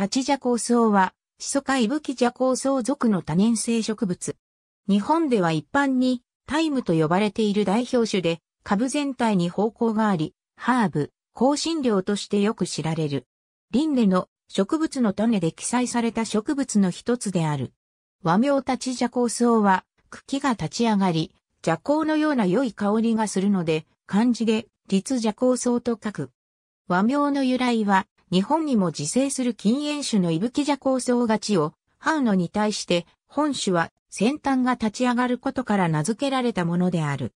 立ち蛇行草は、シソカイブキ蛇行草属の多年生植物。日本では一般に、タイムと呼ばれている代表種で、株全体に方向があり、ハーブ、香辛料としてよく知られる。リンネの植物の種で記載された植物の一つである。和名立ち蛇行草は、茎が立ち上がり、蛇行のような良い香りがするので、漢字で、立蛇行草と書く。和名の由来は、日本にも自生する禁煙種のイブキジャ構想ガちを、ハウノに対して、本種は先端が立ち上がることから名付けられたものである。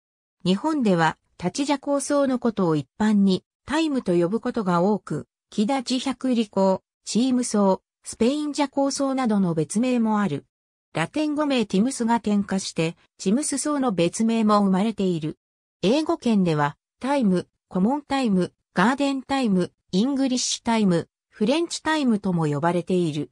日本では、立ちコウ構想のことを一般に、タイムと呼ぶことが多く、木田地百里公、チーム草、スペインジャ構想などの別名もある。ラテン語名ティムスが転化して、チムス草の別名も生まれている。英語圏では、タイム、コモンタイム、ガーデンタイム、イングリッシュタイム、フレンチタイムとも呼ばれている。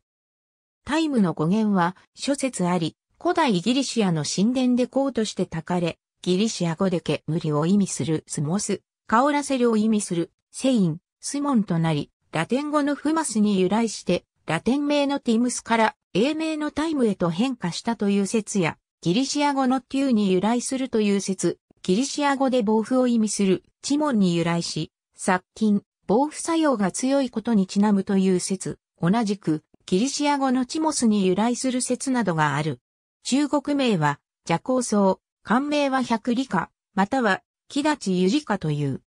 タイムの語源は諸説あり、古代ギリシアの神殿でこうとして焚かれ、ギリシア語で煙を意味するスモス、香らせるを意味するセイン、スモンとなり、ラテン語のフマスに由来して、ラテン名のティムスから英名のタイムへと変化したという説や、ギリシア語のテューに由来するという説、ギリシア語で暴風を意味するチモンに由来し、殺菌、防腐作用が強いことにちなむという説、同じく、キリシア語のチモスに由来する説などがある。中国名は、蛇行草、漢名は百里花、または、木立ゆりかという。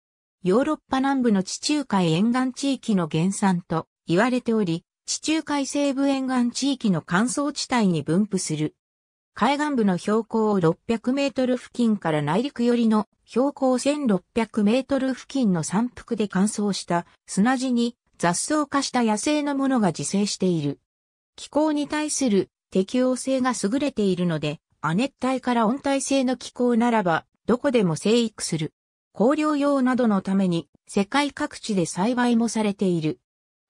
ヨーロッパ南部の地中海沿岸地域の原産と言われており、地中海西部沿岸地域の乾燥地帯に分布する海岸部の標高600メートル付近から内陸寄りの標高1600メートル付近の山腹で乾燥した砂地に雑草化した野生のものが自生している。気候に対する適応性が優れているので、亜熱帯から温帯性の気候ならば、どこでも生育する。香料用などのために世界各地で栽培もされている。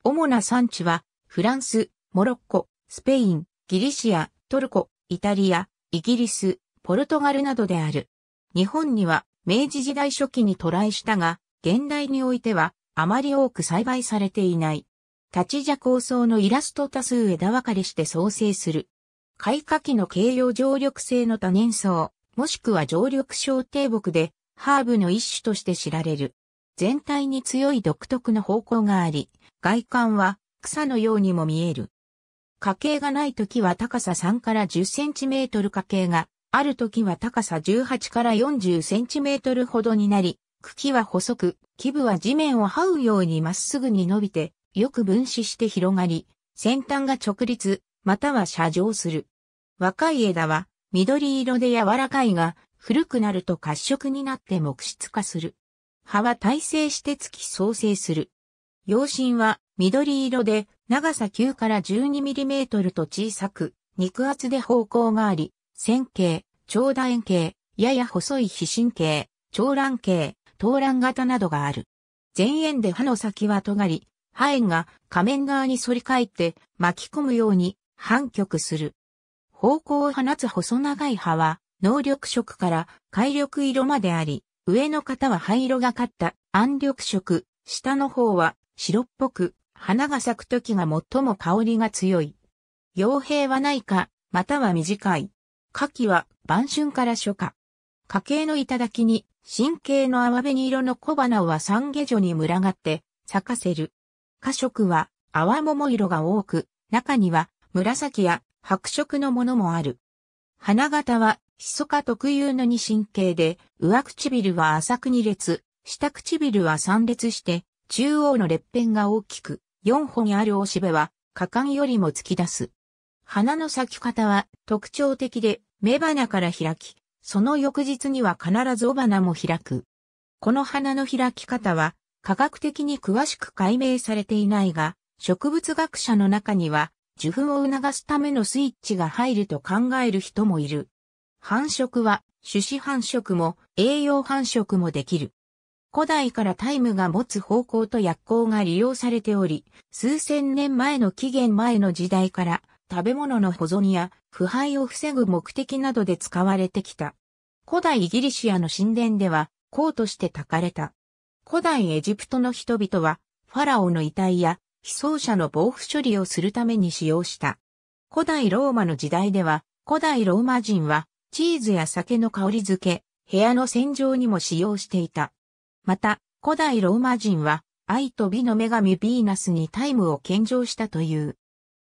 主な産地はフランス、モロッコ、スペイン、ギリシア、トルコ、イタリア、イギリス、ポルトガルなどである。日本には明治時代初期に渡来したが、現代においてはあまり多く栽培されていない。立ちじ構想のイラスト多数枝分かれして創生する。開花期の軽量常緑性の多年草、もしくは常緑小低木で、ハーブの一種として知られる。全体に強い独特の方向があり、外観は草のようにも見える。家系がない時は高さ3から10センチメートル家系がある時は高さ18から40センチメートルほどになり、茎は細く、基部は地面を這うようにまっすぐに伸びて、よく分子して広がり、先端が直立、または斜上する。若い枝は緑色で柔らかいが、古くなると褐色になって木質化する。葉は耐性して突き創生する。葉身は緑色で長さ9から 12mm と小さく、肉厚で方向があり、線形、長楕円形、やや細い非神経、長卵形、頭卵型などがある。前縁で歯の先は尖り、歯縁が仮面側に反り返って巻き込むように反曲する。方向を放つ細長い歯は、能力色から海力色まであり、上の方は灰色がかった暗緑色、下の方は白っぽく花が咲く時が最も香りが強い。傭兵はないか、または短い。夏季は晩春から初夏。家系の頂に、神経の淡紅色の小花は三下女に群がって咲かせる。花色は淡桃色が多く、中には紫や白色のものもある。花形は、密か特有の二神経で、上唇は浅く二列、下唇は三列して、中央の裂片が大きく、4本あるおしべは果敢よりも突き出す。花の咲き方は特徴的で、雌花から開き、その翌日には必ず雄花も開く。この花の開き方は科学的に詳しく解明されていないが、植物学者の中には受粉を促すためのスイッチが入ると考える人もいる。繁殖は種子繁殖も栄養繁殖もできる。古代からタイムが持つ方向と薬効が利用されており、数千年前の期限前の時代から食べ物の保存や腐敗を防ぐ目的などで使われてきた。古代イギリシアの神殿では、香として焚かれた。古代エジプトの人々は、ファラオの遺体や被葬者の防腐処理をするために使用した。古代ローマの時代では、古代ローマ人は、チーズや酒の香り付け、部屋の洗浄にも使用していた。また、古代ローマ人は、愛と美の女神ヴィーナスにタイムを献上したという。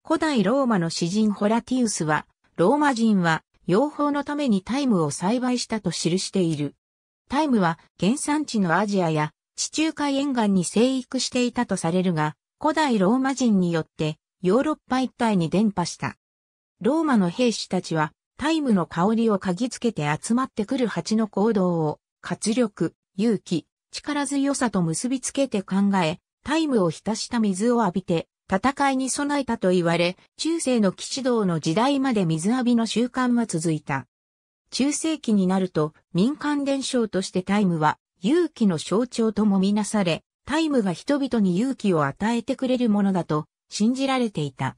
古代ローマの詩人ホラティウスは、ローマ人は、養蜂のためにタイムを栽培したと記している。タイムは原産地のアジアや地中海沿岸に生育していたとされるが、古代ローマ人によってヨーロッパ一帯に伝播した。ローマの兵士たちはタイムの香りを嗅ぎつけて集まってくる蜂の行動を活力、勇気、力強さと結びつけて考え、タイムを浸した水を浴びて、戦いに備えたと言われ、中世の騎士道の時代まで水浴びの習慣は続いた。中世紀になると民間伝承としてタイムは勇気の象徴ともみなされ、タイムが人々に勇気を与えてくれるものだと信じられていた。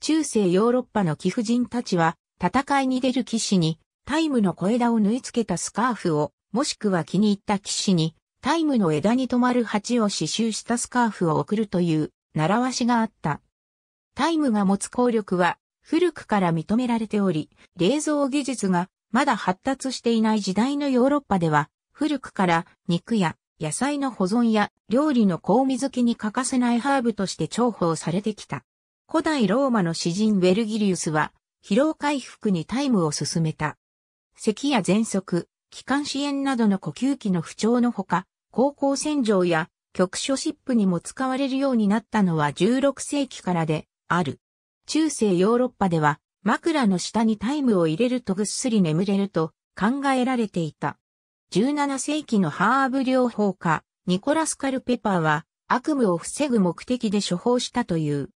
中世ヨーロッパの貴婦人たちは戦いに出る騎士にタイムの小枝を縫い付けたスカーフをもしくは気に入った騎士にタイムの枝に止まる鉢を刺繍したスカーフを送るという習わしがあった。タイムが持つ効力は古くから認められており、冷蔵技術がまだ発達していない時代のヨーロッパでは、古くから肉や野菜の保存や料理の香味付きに欠かせないハーブとして重宝されてきた。古代ローマの詩人ウェルギリウスは疲労回復にタイムを進めた。咳や喘息、気管支炎などの呼吸器の不調のほか、高校戦場や局所シップにも使われるようになったのは16世紀からである。中世ヨーロッパでは枕の下にタイムを入れるとぐっすり眠れると考えられていた。17世紀のハーブ療法家、ニコラス・カルペパーは悪夢を防ぐ目的で処方したという。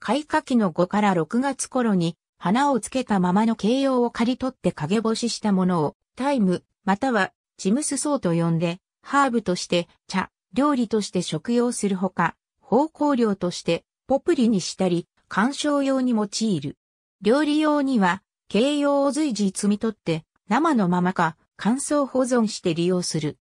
開花期の5から6月頃に花をつけたままの形容を刈り取って陰干ししたものをタイムまたはチムスソウと呼んでハーブとして茶、料理として食用するほか、芳香料としてポプリにしたり、観賞用に用いる。料理用には、形容を随時摘み取って、生のままか、乾燥保存して利用する。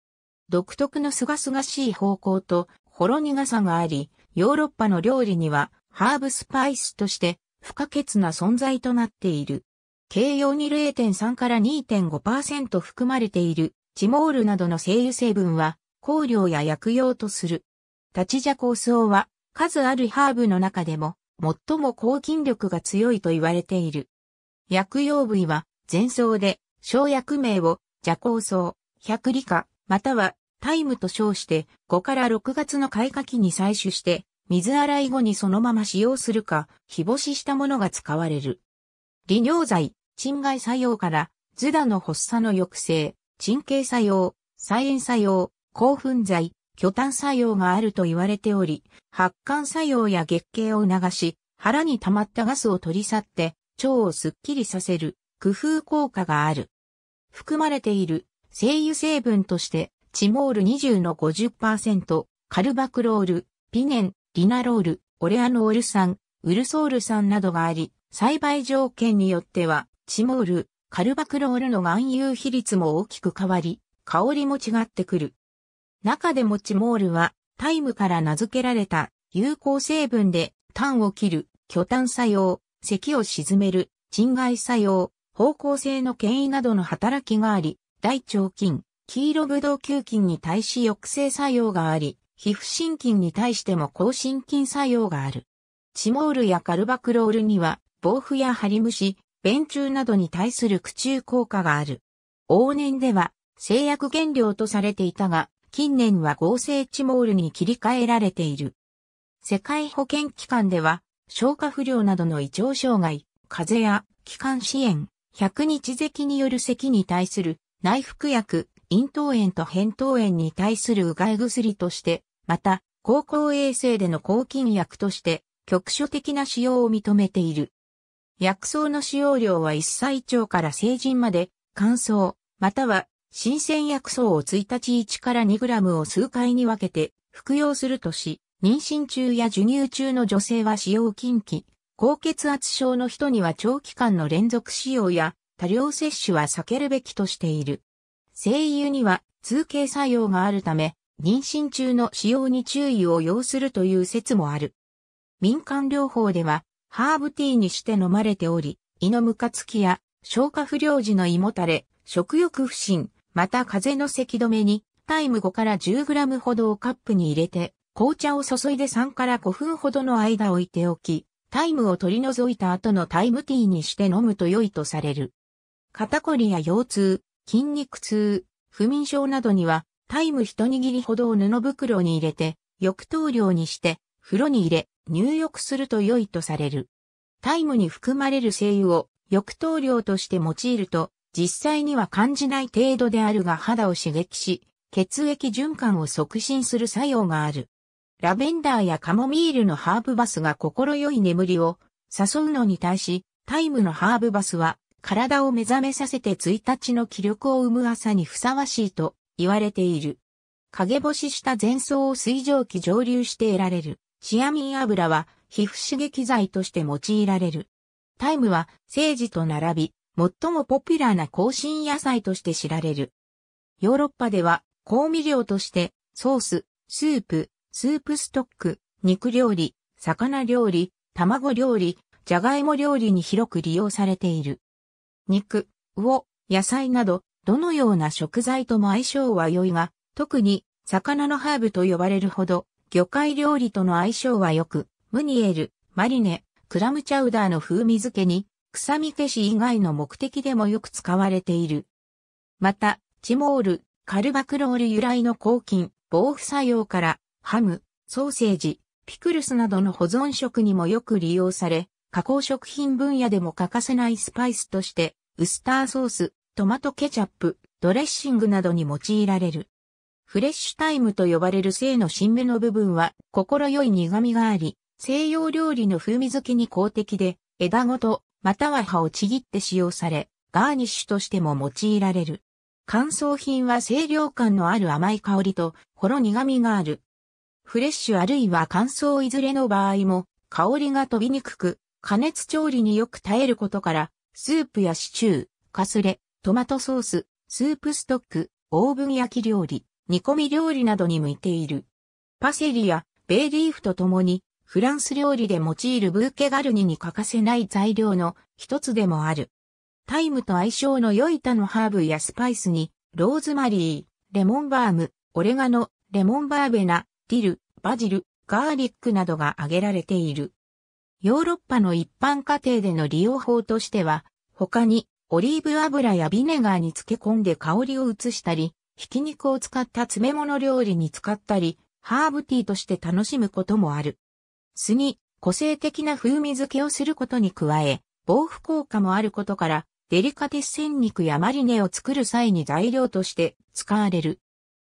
独特の清々しい方向と、ほろ苦さがあり、ヨーロッパの料理には、ハーブスパイスとして、不可欠な存在となっている。形容に0.3から2.5%含まれているチモールなどの精油成分は、香料や薬用とする。立ちジ香草は、数あるハーブの中でも、最も抗菌力が強いと言われている。薬用部位は、前草で、小薬名を、蛇行草、百里花、または、タイムと称して、5から6月の開花期に採取して、水洗い後にそのまま使用するか、日干ししたものが使われる。利尿剤、鎮害作用から、ズダの発作の抑制、神経作用、菜園作用、興奮剤、巨炭作用があると言われており、発汗作用や月経を促し、腹に溜まったガスを取り去って、腸をスッキリさせる、工夫効果がある。含まれている、精油成分として、チモール20の50%、カルバクロール、ピネン、リナロール、オレアノール酸、ウルソール酸などがあり、栽培条件によっては、チモール、カルバクロールの含有比率も大きく変わり、香りも違ってくる。中でもチモールは、タイムから名付けられた有効成分で、炭を切る、巨炭作用、咳を沈める、鎮害作用、方向性の権威などの働きがあり、大腸菌、黄色ブドウ球菌に対し抑制作用があり、皮膚心筋に対しても抗心筋作用がある。チモールやカルバクロールには、防腐やハリムシ、便中などに対する苦中効果がある。往年では製薬原料とされていたが、近年は合成チモールに切り替えられている。世界保健機関では、消化不良などの異常障害、風邪や気管支炎、100日咳による咳に対する内服薬、咽頭炎と扁桃炎に対するうがい薬として、また、高校衛生での抗菌薬として、局所的な使用を認めている。薬草の使用量は1歳長から成人まで、乾燥、または新鮮薬草を1日1から2グラムを数回に分けて服用するとし、妊娠中や授乳中の女性は使用禁忌、高血圧症の人には長期間の連続使用や多量摂取は避けるべきとしている。精油には通経作用があるため、妊娠中の使用に注意を要するという説もある。民間療法では、ハーブティーにして飲まれており、胃のムカつきや消化不良時の胃もたれ、食欲不振、また風邪の咳止めに、タイム5から 10g ほどをカップに入れて、紅茶を注いで3から5分ほどの間置いておき、タイムを取り除いた後のタイムティーにして飲むと良いとされる。肩こりや腰痛、筋肉痛、不眠症などには、タイム一握りほどを布袋に入れて、翌頭量にして、風呂に入れ、入浴すると良いとされる。タイムに含まれる精油を浴頭量として用いると、実際には感じない程度であるが肌を刺激し、血液循環を促進する作用がある。ラベンダーやカモミールのハーブバスが心よい眠りを誘うのに対し、タイムのハーブバスは体を目覚めさせて1日の気力を生む朝にふさわしいと言われている。陰干しした前奏を水蒸気蒸留して得られる。チアミン油は皮膚刺激剤として用いられる。タイムはセージと並び、最もポピュラーな香辛野菜として知られる。ヨーロッパでは香味料としてソース、スープ、スープストック、肉料理、魚料理、卵料理、じゃがいも料理に広く利用されている。肉、魚、野菜など、どのような食材とも相性は良いが、特に魚のハーブと呼ばれるほど魚介料理との相性は良く、ムニエル、マリネ、クラムチャウダーの風味付けに、臭み消し以外の目的でもよく使われている。また、チモール、カルバクロール由来の抗菌、防腐作用から、ハム、ソーセージ、ピクルスなどの保存食にもよく利用され、加工食品分野でも欠かせないスパイスとして、ウスターソース、トマトケチャップ、ドレッシングなどに用いられる。フレッシュタイムと呼ばれる生の新芽の部分は、心よい苦味があり、西洋料理の風味付けに公的で、枝ごと、または葉をちぎって使用され、ガーニッシュとしても用いられる。乾燥品は清涼感のある甘い香りと、ほろ苦味がある。フレッシュあるいは乾燥いずれの場合も、香りが飛びにくく、加熱調理によく耐えることから、スープやシチュー、かすれ、トマトソース、スープストック、オーブン焼き料理、煮込み料理などに向いている。パセリやベイリーフとともに、フランス料理で用いるブーケガルニに欠かせない材料の一つでもある。タイムと相性の良い他のハーブやスパイスに、ローズマリー、レモンバーム、オレガノ、レモンバーベナ、ディル、バジル、ガーリックなどが挙げられている。ヨーロッパの一般家庭での利用法としては、他にオリーブ油やビネガーに漬け込んで香りを移したり、ひき肉を使った詰め物料理に使ったり、ハーブティーとして楽しむこともある。酢に個性的な風味付けをすることに加え、防腐効果もあることから、デリカティス鮮肉やマリネを作る際に材料として使われる。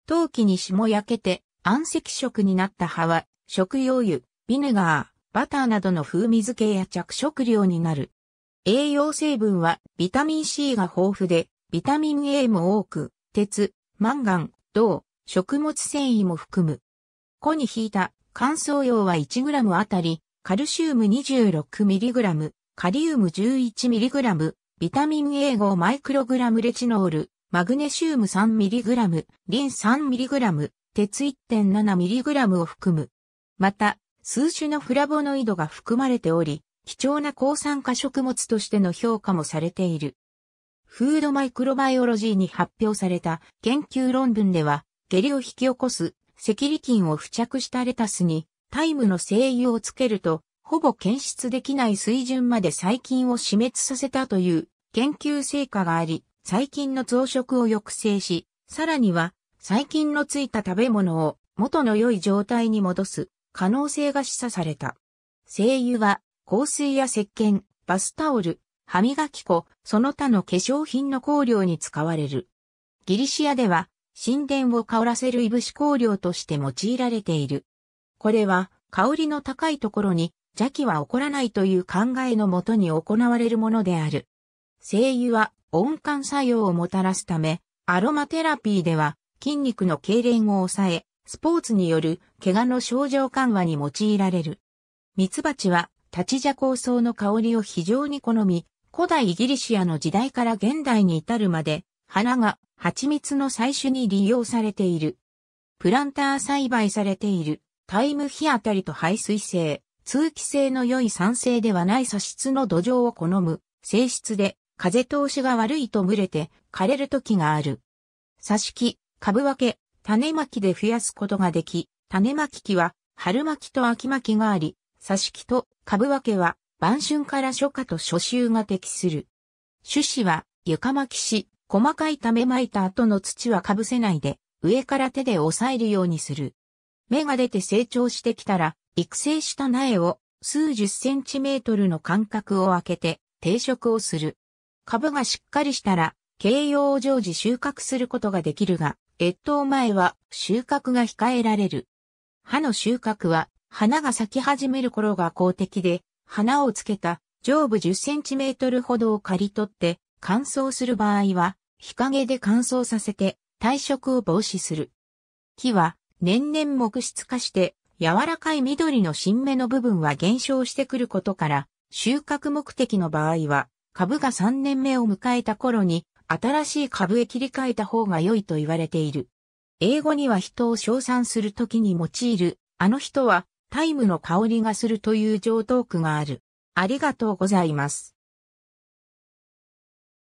陶器に霜焼けて暗赤色になった葉は、食用油、ビネガー、バターなどの風味付けや着色料になる。栄養成分はビタミン C が豊富で、ビタミン A も多く、鉄、マンガン、銅、食物繊維も含む。個に引いた乾燥用は 1g あたり、カルシウム 26mg、カリウム 11mg、ビタミン A5 マイクログラムレチノール、マグネシウム 3mg、リン 3mg、鉄 1.7mg を含む。また、数種のフラボノイドが含まれており、貴重な抗酸化食物としての評価もされている。フードマイクロバイオロジーに発表された研究論文では、下痢を引き起こす赤痢菌を付着したレタスにタイムの精油をつけると、ほぼ検出できない水準まで細菌を死滅させたという研究成果があり、細菌の増殖を抑制し、さらには細菌のついた食べ物を元の良い状態に戻す可能性が示唆された。精油は香水や石鹸、バスタオル、歯磨き粉、その他の化粧品の香料に使われる。ギリシアでは、神殿を香らせるいぶし香料として用いられている。これは、香りの高いところに邪気は起こらないという考えのもとに行われるものである。精油は温感作用をもたらすため、アロマテラピーでは筋肉の痙攣を抑え、スポーツによる怪我の症状緩和に用いられる。ミツバチは立ち蛇構草の香りを非常に好み、古代イギリシアの時代から現代に至るまで、花が蜂蜜の採取に利用されている。プランター栽培されている、タイム日当たりと排水性、通気性の良い酸性ではない砂質の土壌を好む、性質で、風通しが悪いと群れて枯れる時がある。挿し木、株分け、種まきで増やすことができ、種まき機は春巻きと秋巻きがあり、挿し木と株分けは晩春から初夏と初秋が適する。種子は床巻きし、細かいため巻いた後の土はかぶせないで、上から手で押さえるようにする。芽が出て成長してきたら、育成した苗を数十センチメートルの間隔を空けて定植をする。株がしっかりしたら、形容を常時収穫することができるが、越冬前は収穫が控えられる。葉の収穫は、花が咲き始める頃が公的で、花をつけた上部1 0トルほどを刈り取って乾燥する場合は日陰で乾燥させて退色を防止する。木は年々木質化して柔らかい緑の新芽の部分は減少してくることから収穫目的の場合は株が3年目を迎えた頃に新しい株へ切り替えた方が良いと言われている。英語には人を称賛するときに用いるあの人はタイムの香りがするという上等句がある。ありがとうございます。